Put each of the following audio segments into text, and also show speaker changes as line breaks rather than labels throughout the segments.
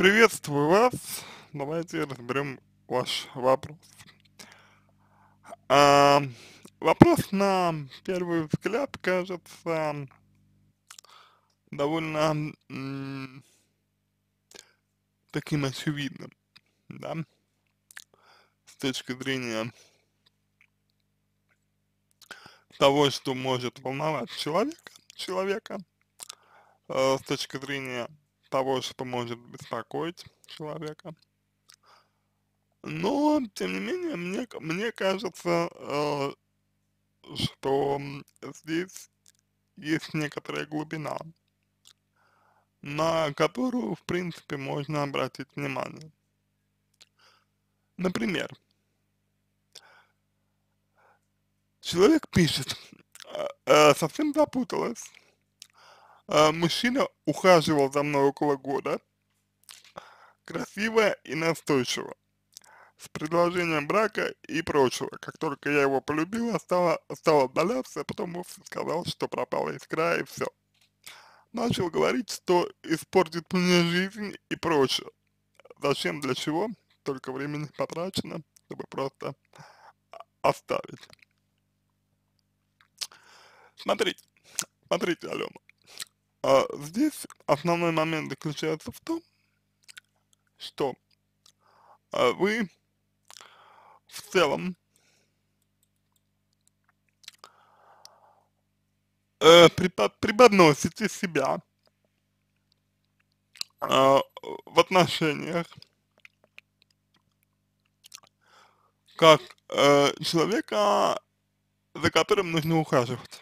Приветствую вас. Давайте разберем ваш вопрос. А, вопрос на первый взгляд кажется довольно таким очевидным, да, с точки зрения того, что может волновать человека, человека э, с точки зрения того, что может беспокоить человека. Но, тем не менее, мне, мне кажется, э, что здесь есть некоторая глубина, на которую, в принципе, можно обратить внимание. Например, человек пишет, э, э, совсем запуталась, а, мужчина ухаживал за мной около года, красивая и настойчиво, с предложением брака и прочего. Как только я его полюбила, стала, стала отдаляться, а потом вовсе сказал, что пропала искра и все. Начал говорить, что испортит мне жизнь и прочее. Зачем, для чего? Только времени потрачено, чтобы просто оставить. Смотрите, смотрите, Алена. А здесь основной момент заключается в том, что а, вы в целом э, преподносите себя э, в отношениях как э, человека, за которым нужно ухаживать.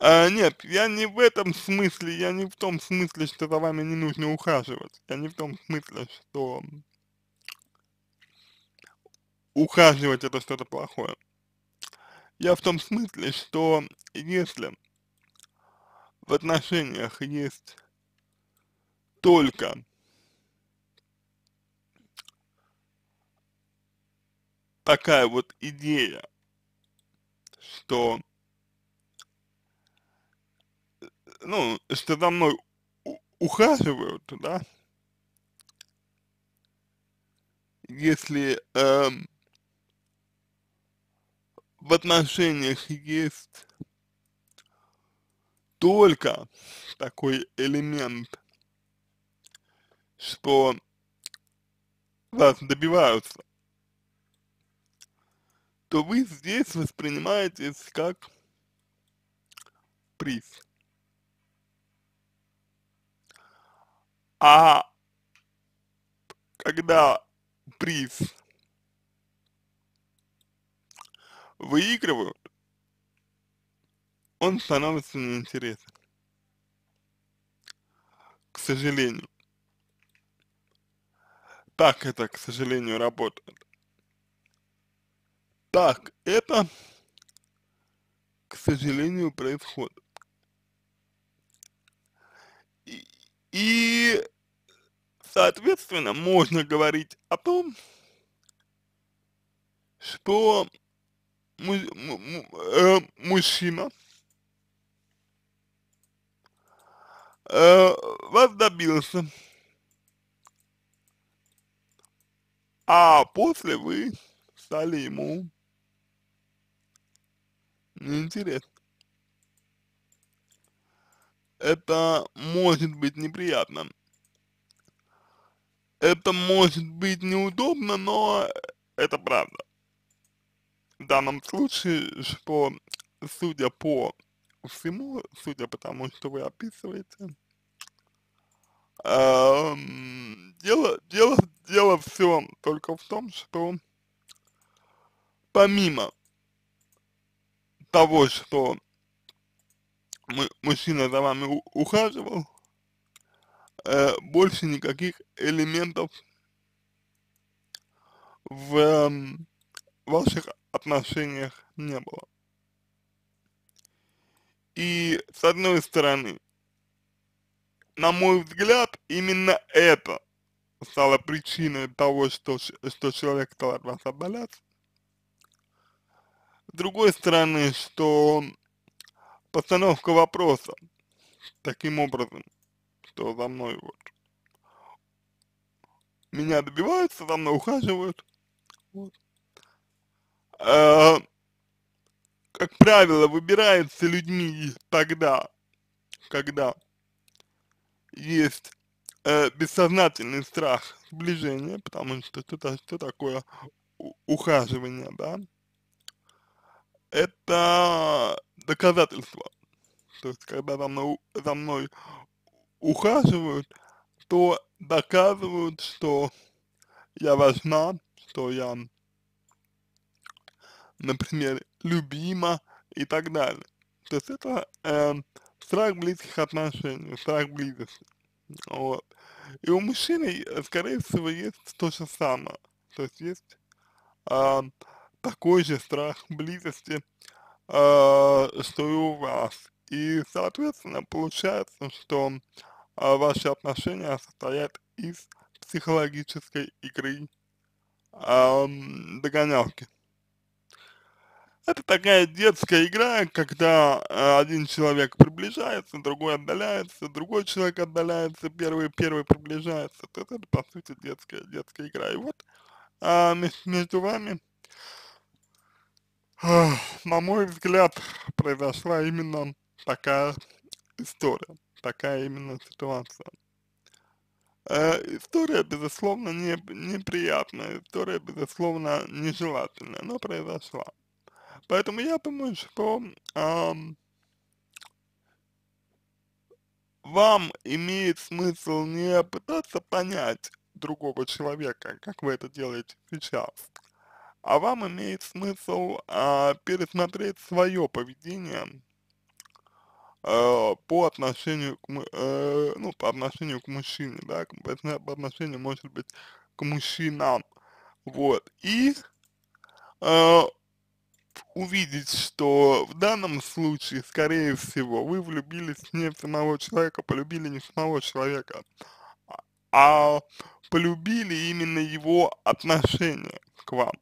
А, нет, я не в этом смысле, я не в том смысле, что за вами не нужно ухаживать. Я не в том смысле, что ухаживать это что-то плохое. Я в том смысле, что если в отношениях есть только такая вот идея, что ну, что за мной ухаживают, да, если э, в отношениях есть только такой элемент, что вас добиваются, то вы здесь воспринимаетесь как приз. А когда приз выигрывают, он становится неинтересен. К сожалению. Так это, к сожалению, работает. Так это, к сожалению, происходит. И, соответственно, можно говорить о том, что э, мужчина э, вас добился, а после вы стали ему неинтересны. Это может быть неприятно. Это может быть неудобно, но это правда. В данном случае, что судя по всему, судя по тому, что вы описываете, э, дело, дело, дело все только в том, что помимо того, что мужчина за вами ухаживал, э, больше никаких элементов в э, ваших отношениях не было. И с одной стороны, на мой взгляд, именно это стало причиной того, что, что человек стал от вас отдаляться. С другой стороны, что постановка вопроса таким образом, что за мной вот меня добиваются, за мной ухаживают. Вот. А, как правило, выбираются людьми тогда, когда есть э, бессознательный страх сближения, потому что что, что такое ухаживание, да? Это доказательства. То есть, когда за мной, за мной ухаживают, то доказывают, что я важна, что я, например, любима и так далее. То есть это э, страх близких отношений, страх близости. Вот. И у мужчины, э, скорее всего, есть то же самое. То есть есть э, такой же страх близости э, стою у вас. И, соответственно, получается, что э, ваши отношения состоят из психологической игры э, догонялки. Это такая детская игра, когда э, один человек приближается, другой отдаляется, другой человек отдаляется, первый первый приближается. Это, это по сути детская детская игра. И вот э, между вами на мой взгляд, произошла именно такая история, такая именно ситуация. Э, история, безусловно, не, неприятная, история, безусловно, нежелательная, но произошла. Поэтому я думаю, что э, вам имеет смысл не пытаться понять другого человека, как вы это делаете сейчас, а вам имеет смысл а, пересмотреть свое поведение а, по отношению к, а, ну, по отношению к мужчине, да, по отношению, может быть, к мужчинам, вот, и а, увидеть, что в данном случае, скорее всего, вы влюбились не в самого человека, полюбили не самого человека, а, а полюбили именно его отношение к вам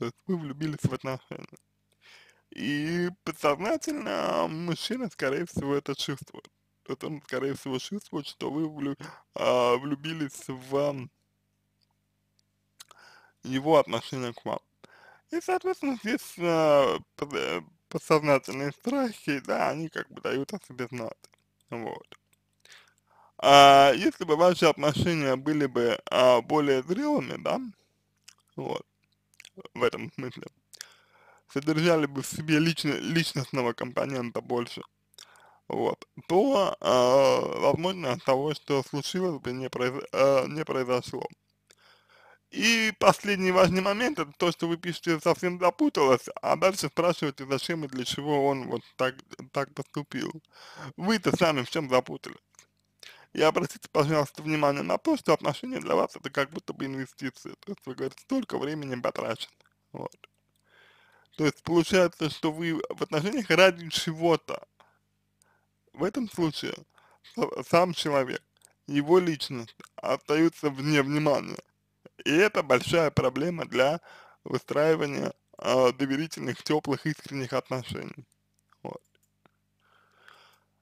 то вы влюбились в отношения. И подсознательно мужчина, скорее всего, это чувствует. То есть он, скорее всего, чувствует, что вы влю, а, влюбились в его отношение к вам. И, соответственно, здесь а, подсознательные страхи, да, они как бы дают о себе знать. Вот. А если бы ваши отношения были бы а, более зрелыми, да, вот, в этом смысле. Содержали бы в себе лично, личностного компонента больше. Вот. То, э, возможно, от того, что случилось бы, не, произ, э, не произошло. И последний важный момент, это то, что вы пишете совсем запуталось, а дальше спрашиваете, зачем и для чего он вот так, так поступил. Вы-то сами в чем запутались? И обратите, пожалуйста, внимание на то, что отношения для вас это как будто бы инвестиции. То есть вы говорите, столько времени потрачено. Вот. То есть получается, что вы в отношениях ради чего-то. В этом случае сам человек, его личность остаются вне внимания. И это большая проблема для выстраивания э, доверительных, теплых, искренних отношений.